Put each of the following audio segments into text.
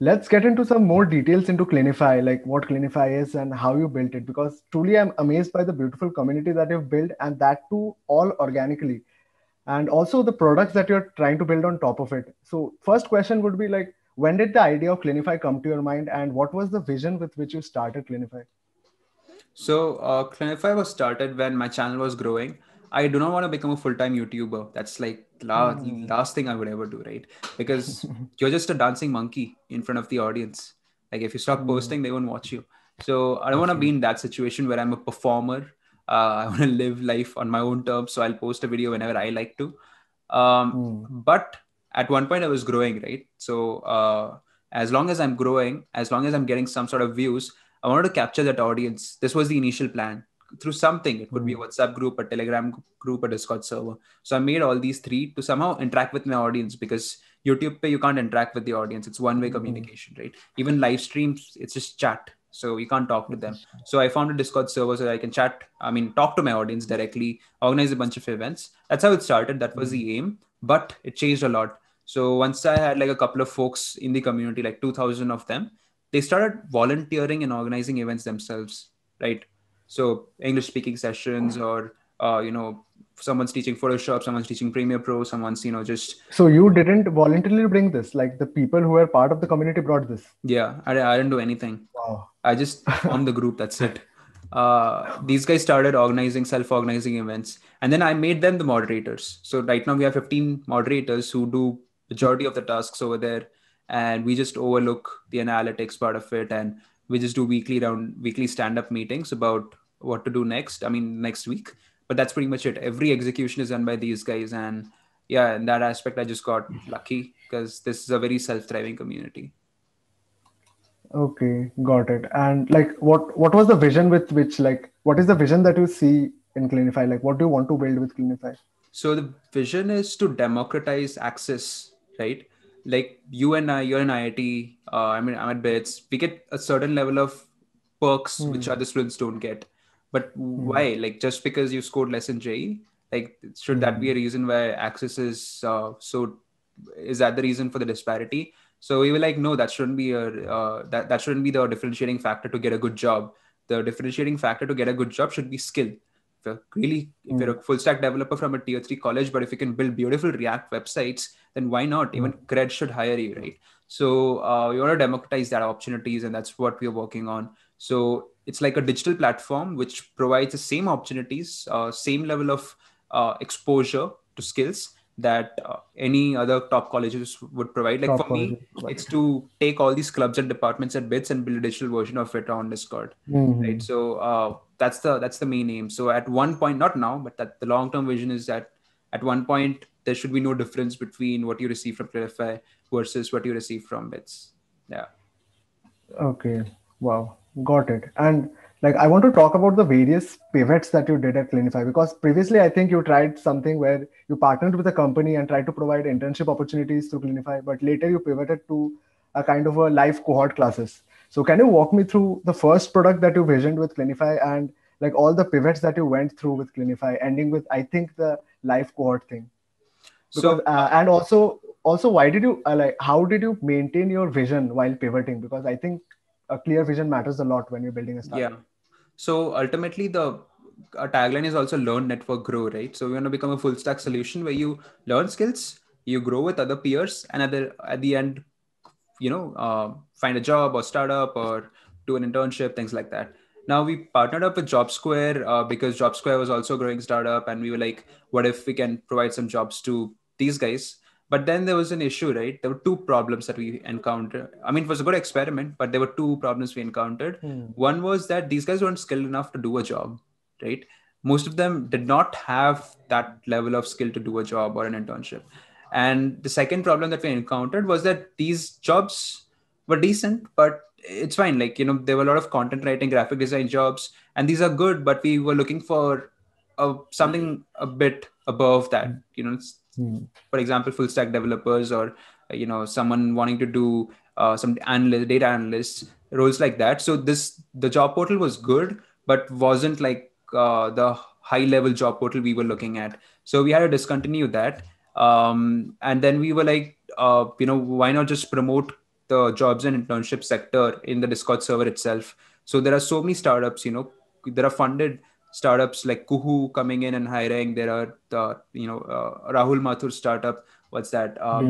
let's get into some more details into Clinify, like what Clinify is and how you built it. Because truly, I'm amazed by the beautiful community that you've built, and that too all organically, and also the products that you're trying to build on top of it. So, first question would be like, when did the idea of Clinify come to your mind, and what was the vision with which you started Clinify? So, uh, Clinify was started when my channel was growing I do not want to become a full time YouTuber. That's like la- mm. last thing I would ever do, right? Because you're just a dancing monkey in front of the audience. Like if you stop mm. posting, they won't watch you. So I don't want to be in that situation where I'm a performer. Uh, I want to live life on my own terms. So I'll post a video whenever I like to. Um, mm. But at one point, I was growing, right? So uh, as long as I'm growing, as long as I'm getting some sort of views, I wanted to capture that audience. This was the initial plan through something. It could mm. be hmm. a WhatsApp group, a Telegram group, a Discord server. So I made all these three to somehow interact with my audience because YouTube you can't interact with the audience. It's one way hmm. communication, mm. right? Even live streams, it's just chat. So you can't talk to them. So I found a Discord server so I can chat. I mean, talk to my audience directly. Organize a bunch of events. That's how it started. That was mm. the hmm. aim, but it changed a lot. So once I had like a couple of folks in the community, like 2,000 of them, they started volunteering and organizing events themselves, right? So English speaking sessions or uh, you know someone's teaching Photoshop, someone's teaching Premiere Pro, someone's you know just. So you didn't voluntarily bring this. Like the people who were part of the community brought this. Yeah, I, I didn't do anything. Wow. I just on the group. That's it. Uh, these guys started organizing self-organizing events, and then I made them the moderators. So right now we have 15 moderators who do majority of the tasks over there, and we just overlook the analytics part of it and we just do weekly round weekly stand up meetings about what to do next i mean next week but that's pretty much it every execution is done by these guys and yeah in that aspect i just got lucky because this is a very self-thriving community okay got it and like what what was the vision with which like what is the vision that you see in clinify like what do you want to build with clinify so the vision is to democratize access right like you and I, you're in IIT, uh, I mean, I'm at BITS, we get a certain level of perks mm. which other students don't get. But mm. why? Like, just because you scored less in JE, like, should mm. that be a hmm. reason why access is uh, so? Is that the reason for the disparity? So we were like, no, that shouldn't be a uh, that that shouldn't be the differentiating factor to get a good job. The differentiating factor to get a good job should be skill really mm. if you're a hmm. full stack developer from a tier three college, but if you can build beautiful React websites, then why not? Even hmm. Cred should hire you, right? So uh, you want to democratize that opportunities, and that's what we're working on. So it's like a digital platform which provides the same opportunities, uh, same level of uh, exposure to skills, that uh, any other top colleges would provide. Like top for me, it's to take all these clubs and departments and bits and build a digital version of it on Discord. Mm-hmm. Right. So uh, that's the that's the main aim. So at one point, not now, but that the long term vision is that at one point there should be no difference between what you receive from Clarify versus what you receive from Bits. Yeah. Okay. Wow. Got it. And like i want to talk about the various pivots that you did at clinify because previously i think you tried something where you partnered with a company and tried to provide internship opportunities through clinify but later you pivoted to a kind of a live cohort classes so can you walk me through the first product that you visioned with clinify and like all the pivots that you went through with clinify ending with i think the live cohort thing because, so uh, and also also why did you uh, like how did you maintain your vision while pivoting because i think a clear vision matters a lot when you're building a startup. Yeah. So ultimately, the our tagline is also learn, network, grow, right? So we want to become a full stack solution where you learn skills, you grow with other peers, and at the at the end, you know, uh, find a job or startup or do an internship, things like that. Now we partnered up with JobSquare uh, because JobSquare was also growing startup, and we were like, what if we can provide some jobs to these guys? but then there was an issue right there were two problems that we encountered i mean it was a good experiment but there were two problems we encountered hmm. one was that these guys weren't skilled enough to do a job right most of them did not have that level of skill to do a job or an internship and the second problem that we encountered was that these jobs were decent but it's fine like you know there were a lot of content writing graphic design jobs and these are good but we were looking for a, uh, something a bit above that you know mm for example full stack developers or you know someone wanting to do uh, some analyst data analysts roles like that so this the job portal was good but wasn't like uh, the high level job portal we were looking at so we had to discontinue that um, and then we were like uh, you know why not just promote the jobs and internship sector in the discord server itself so there are so many startups you know that are funded startups like Kuhu coming in and hiring. There are the, you know uh, Rahul Mathur startup. What's that? Uh,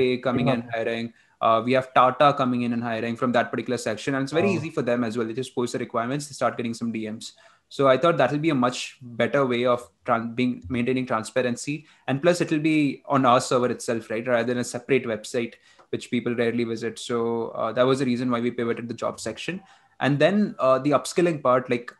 Bay coming Bima. in and hiring. Uh, we have Tata coming in and hiring from that particular section, and it's very oh. easy for them as well. They just post the requirements, they start getting some DMs. So I thought that will be a much better way of tran- being maintaining transparency, and plus it'll be on our server itself, right, rather than a separate website which people rarely visit. So uh, that was the reason why we pivoted the job section, and then uh, the upskilling part, like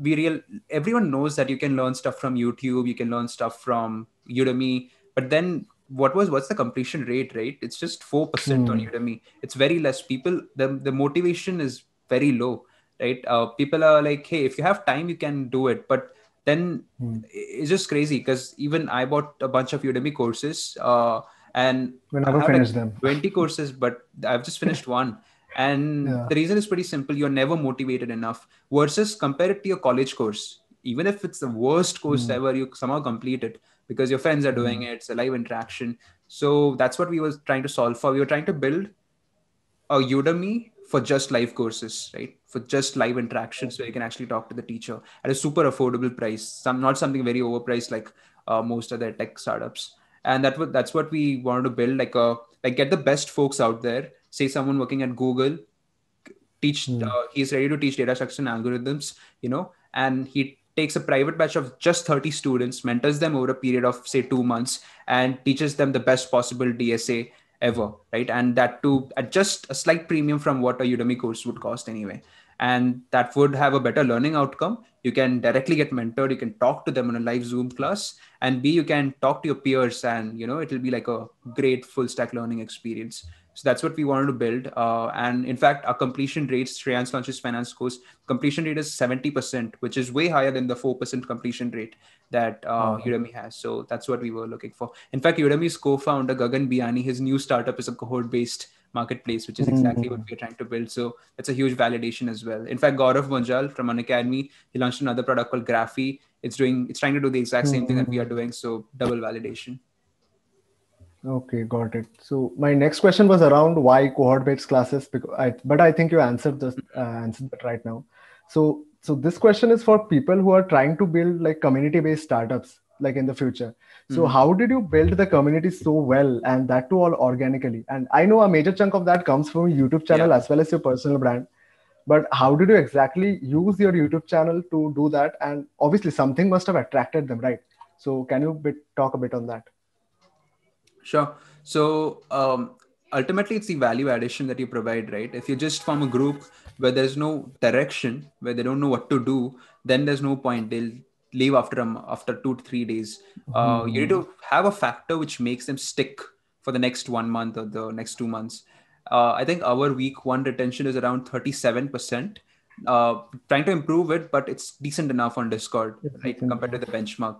we real everyone knows that you can learn stuff from youtube you can learn stuff from udemy but then what was what's the completion rate right it's just 4% mm. on hmm. udemy it's very less people the, the motivation is very low right uh, people are like hey if you have time you can do it but then mm. it's just crazy because even i bought a bunch of udemy courses uh, and we never I finished like them 20 courses but i've just finished one and yeah. the reason is pretty simple you're never motivated enough versus compare it to your college course even if it's the worst course mm. ever you somehow complete it because your friends are doing mm. it it's a live interaction so that's what we were trying to solve for we were trying to build a udemy for just live courses right for just live interactions where you can actually talk to the teacher at a super affordable price some not something very overpriced like uh, most other tech startups and that that's what we wanted to build like a uh, like get the best folks out there say someone working at google teach mm. uh, he's ready to teach data structure and algorithms you know and he takes a private batch of just 30 students mentors them over a period of say 2 months and teaches them the best possible dsa ever right and that to at just a slight premium from what a udemy course would cost anyway and that would have a better learning outcome you can directly get mentored you can talk to them in a live zoom class and b you can talk to your peers and you know it'll be like a great full stack learning experience so that's what we wanted to build. Uh, and in fact, our completion rates, Shreyans Launches Finance course, completion rate is 70%, which is way higher than the 4% completion rate that uh, oh. Udemy has. So that's what we were looking for. In fact, Udemy's co-founder, Gagan Biani, his new startup is a cohort-based marketplace, which is exactly mm-hmm. what we're trying to build. So that's a huge validation as well. In fact, Gaurav Manjal from Unacademy, he launched another product called Graphy. It's doing, it's trying to do the exact same mm-hmm. thing that we are doing. So double validation. Okay, got it. So my next question was around why cohort-based classes, because I, but I think you answered this mm-hmm. uh, answered that right now. So so this question is for people who are trying to build like community-based startups like in the future. So mm-hmm. how did you build the community so well and that too all organically? And I know a major chunk of that comes from YouTube channel yeah. as well as your personal brand. But how did you exactly use your YouTube channel to do that? And obviously something must have attracted them, right? So can you bit, talk a bit on that? Sure. So um, ultimately, it's the value addition that you provide, right? If you just form a group where there's no direction, where they don't know what to do, then there's no point. They'll leave after um, after two to three days. mm-hmm. You need to mm-hmm. have a factor which makes them stick for the next one month or the next two months. Uh, I think our week one retention is around 37%. Uh, trying to improve it, but it's decent enough on Discord, right, compared to the benchmark.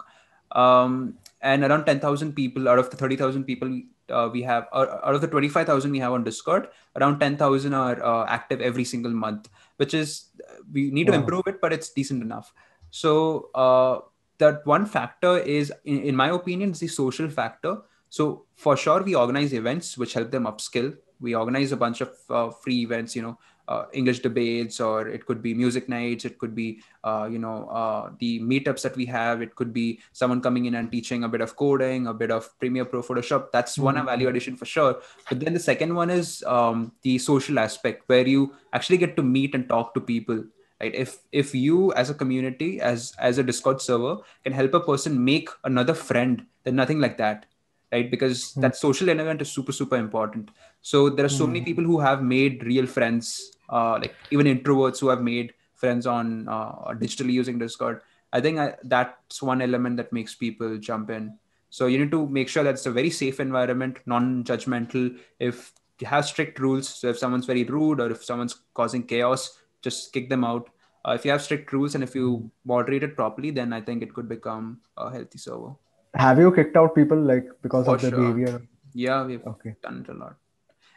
Um, and around 10,000 people out of the 30,000 people uh, we have, uh, out of the 25,000 we have on Discord, around 10,000 are uh, active every single month, which is, we need wow. to improve it, but it's decent enough. So, uh, that one factor is, in, in my opinion, is the social factor. So, for sure, we organize events which help them upskill. We organize a bunch of uh, free events, you know, uh, English debates, or it could be music nights. It could be uh, you know uh, the meetups that we have. It could be someone coming in and teaching a bit of coding, a bit of Premiere Pro, Photoshop. That's mm-hmm. one value addition for sure. But then the second one is um, the social aspect, where you actually get to meet and talk to people. Right? If if you as a community, as as a Discord server, can help a person make another friend, then nothing like that right because mm. that social element is super super important so there are so mm. many hmm. people who have made real friends uh, like even introverts who have made friends on uh, digitally using discord i think I, that's one element that makes people jump in so you need to make sure that it's a very safe environment non-judgmental if you have strict rules so if someone's very rude or if someone's causing chaos just kick them out uh, if you have strict rules and if you moderate it properly then i think it could become a healthy server have you kicked out people like because For of their sure. behavior yeah we've okay. done it a lot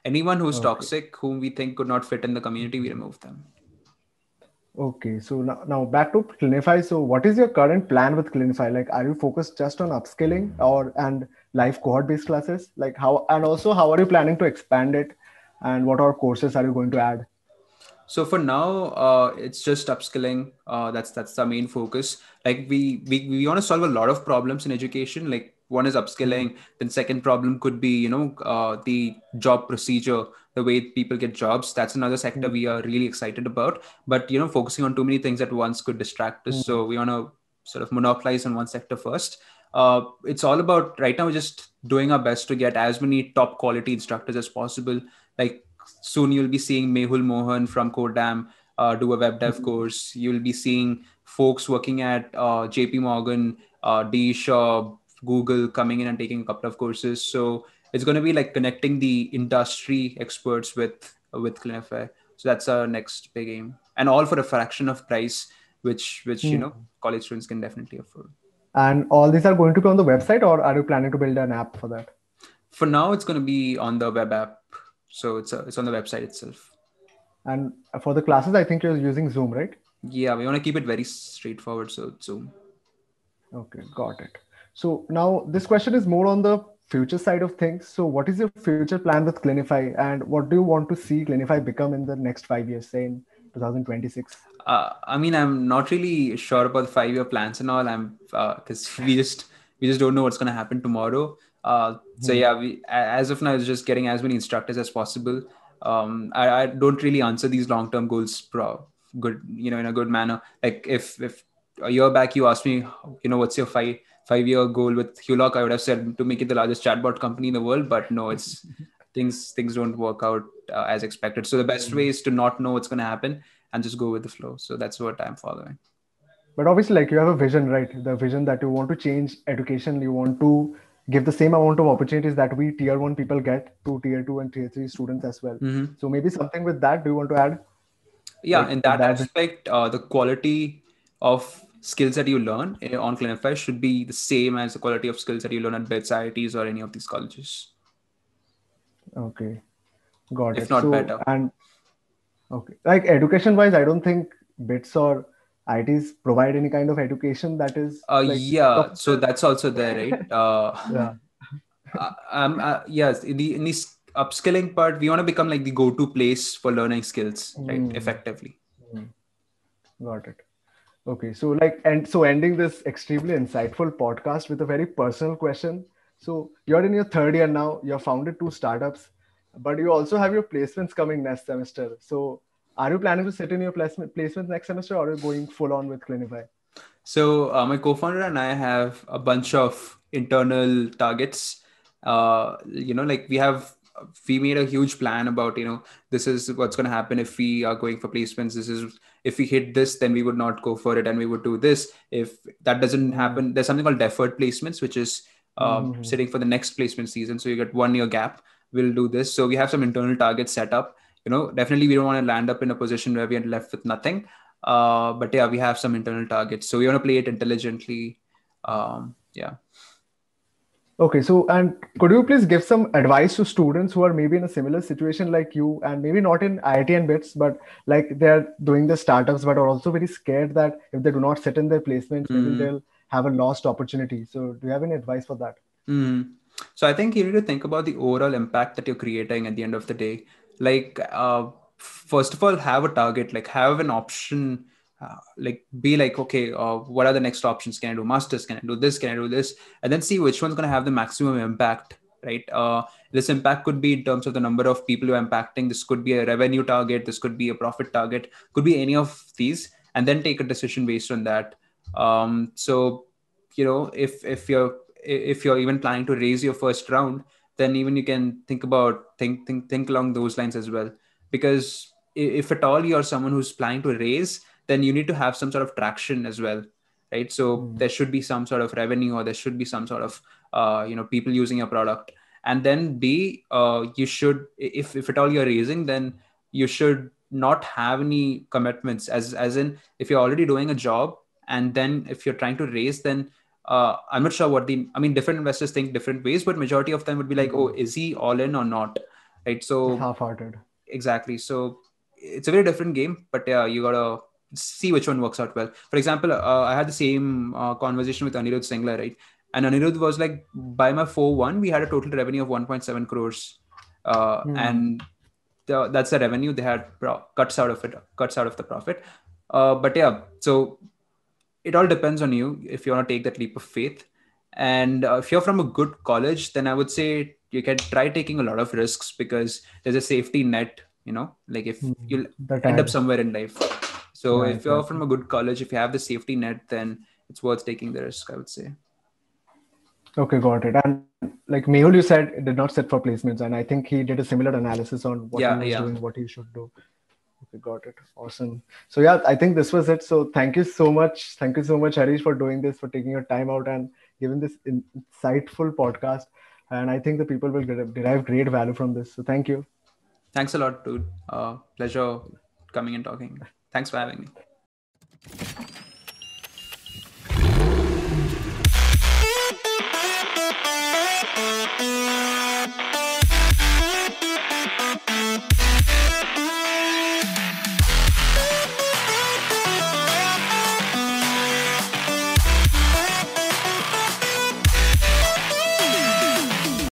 anyone who's okay. toxic whom we think could not fit in the community we remove them okay so now, now back to clinify so what is your current plan with clinify like are you focused just on upskilling or and live cohort based classes like how and also how are you planning to expand it and what are courses are you going to add so for now uh, it's just upskilling uh, that's that's the main focus like we we, we want to solve a lot of problems in education like one is upskilling mm-hmm. then second problem could be you know uh, the job procedure the way people get jobs that's another sector mm-hmm. we are really excited about but you know focusing on too many things at once could distract us so mm-hmm. we want to sort of monopolize on one sector first uh, it's all about right now we're just doing our best to get as many top quality instructors as possible like soon you'll be seeing mehul mohan from codam uh, do a web dev mm-hmm. course you'll be seeing folks working at uh, jp morgan uh, d shaw Google coming in and taking a couple of courses. So it's going to be like connecting the industry experts with with Clinify. So that's our next big aim, and all for a fraction of price, which which mm. you hmm. know college students can definitely afford. And all these are going to be on the website, or are you planning to build an app for that? For now, it's going to be on the web app, so it's a, uh, it's on the website itself. And for the classes, I think you're using Zoom, right? Yeah, we want to keep it very straightforward, so Zoom. Okay, got it. So now this question is more on the future side of things. So what is your future plan with Clinify and what do you want to see Clinify become in the next five years, say in 2026? Uh, I mean, I'm not really sure about the five-year plans and all. I'm because uh, we just we just don't know what's going to happen tomorrow. Uh, mm-hmm. so hmm. yeah, we as of now, it's just getting as many instructors as possible. Um, I, I don't really answer these long-term goals pro good, you know, in a good manner. Like if if a year back you asked me, you know, what's your five five year goal with Hewlock, I would have said to make it the largest chatbot company in the world, but no, it's things things don't work out uh, as expected. So the best mm-hmm. way is to not know what's going to happen and just go with the flow. So that's what I'm following. But obviously, like you have a vision, right? The vision that you want to change education, you want to give the same amount of opportunities that we tier one people get to tier two and tier three students as well. Mm-hmm. So maybe something with that. Do you want to add? Yeah, like, in that, that aspect, uh, the quality of skills that you learn eh, on Clinify should be the same as the quality of skills that you learn at BITS Sciences or any of these colleges. Okay, got if it. not so, better. And okay, like education-wise, I don't think Bits or ITs provide any kind of education that is. Uh, like, yeah, so that's also there, right? Uh, yeah. uh, um, uh, yes, in the in this upskilling part, we want to become like the go-to place for learning skills, right? Mm. Effectively. Mm. Got it. Okay, so like, and so ending this extremely insightful podcast with a very personal question. So you're in your third year now. You have founded two startups, but you also have your placements coming next semester. So are you planning to sit in your placement placements next semester, or are you going full on with Clinify? So uh, my co-founder and I have a bunch of internal targets. Uh, you know, like we have we made a huge plan about you know this is what's going to happen if we are going for placements. This is if we hit this then we would not go for it and we would do this if that doesn't hmm. happen there's something called deferred placements which is um, mm-hmm. sitting for the next placement season so you get one year gap we'll do this so we have some internal targets set up you know definitely we don't want to land up in a position where we are left with nothing uh, but yeah we have some internal targets so we want to play it intelligently um, yeah Okay, so and could you please give some advice to students who are maybe in a similar situation like you, and maybe not in IIT and BITS, but like they're doing the startups, but are also very scared that if they do not sit in their placement, mm. maybe hmm. they'll have a lost opportunity. So, do you have any advice for that? Mm. So, I think you need to think about the overall impact that you're creating at the end of the day. Like, uh, first of all, have a target, like have an option uh, like be like okay uh, what are the next options can i do masters can i do this can i do this and then see which one's going to have the maximum impact right uh, this impact could be in terms of the number of people you're impacting this could be a revenue target this could be a profit target could be any of these and then take a decision based on that um, so you know if if you're if you're even planning to raise your first round then even you can think about think think think along those lines as well because if at all you're someone who's planning to raise then you need to have some sort of traction as well right so mm-hmm. there should be some sort of revenue or there should be some sort of uh, you know people using your product and then b uh, you should if if at all you're raising then you should not have any commitments as as in if you're already doing a job and then if you're trying to raise then uh, i'm not sure what the i mean different investors think different ways but majority of them would be like mm-hmm. oh is he all in or not right so half-hearted exactly so it's a very different game but yeah you gotta see which one works out well. For example, uh, I had the same uh, conversation with Anirudh Singla, right? And Anirudh was like, by my 4 1, we had a total revenue of 1.7 crores. Uh, mm. And that's the revenue they had pro- cuts out of it, cuts out of the profit. Uh, but yeah, so it all depends on you if you want to take that leap of faith. And uh, if you're from a good college, then I would say you can try taking a lot of risks because there's a safety net, you know, like if mm, you'll end up somewhere in life. So right, if you're right. from a good college, if you have the safety net, then it's worth taking the risk. I would say. Okay, got it. And like Mehul, you said did not set for placements, and I think he did a similar analysis on what yeah, he was yeah. doing, what he should do. Okay, got it. Awesome. So yeah, I think this was it. So thank you so much, thank you so much, Harish, for doing this, for taking your time out and giving this insightful podcast. And I think the people will derive great value from this. So thank you. Thanks a lot, dude. Uh, pleasure coming and talking. Thanks for having me.